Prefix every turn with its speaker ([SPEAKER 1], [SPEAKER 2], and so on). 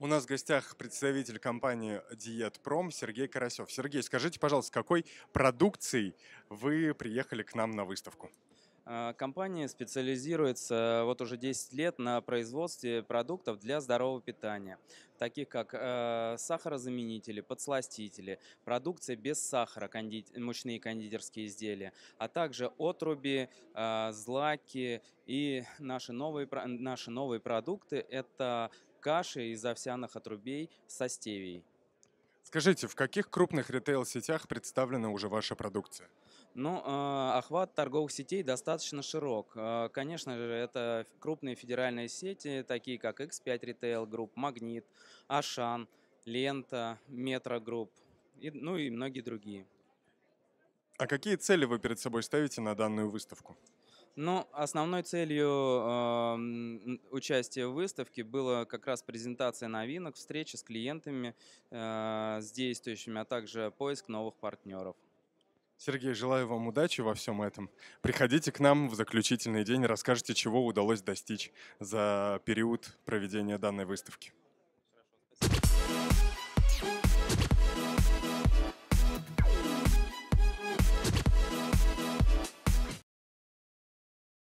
[SPEAKER 1] У нас в гостях представитель компании Диетпром Сергей Карасев. Сергей, скажите, пожалуйста, какой продукцией вы приехали к нам на выставку? А,
[SPEAKER 2] компания специализируется вот уже 10 лет на производстве продуктов для здорового питания, таких как э, сахарозаменители, подсластители, продукция без сахара, конди... мучные кондитерские изделия, а также отруби, э, злаки и наши новые, наши новые продукты – это каши из овсяных отрубей со стевией.
[SPEAKER 1] Скажите, в каких крупных ритейл-сетях представлена уже ваша продукция?
[SPEAKER 2] Ну, а, охват торговых сетей достаточно широк. А, конечно же, это крупные федеральные сети, такие как X5 Retail Group, Магнит, Ашан, Лента, Метро Групп, ну и многие
[SPEAKER 1] другие. А какие цели вы перед собой ставите на данную выставку?
[SPEAKER 2] Ну, основной целью э, участия в выставке была как раз презентация новинок, встреча с клиентами, э, с действующими, а также поиск
[SPEAKER 1] новых партнеров. Сергей, желаю вам удачи во всем этом. Приходите к нам в заключительный день, расскажите, чего удалось достичь за период проведения данной выставки.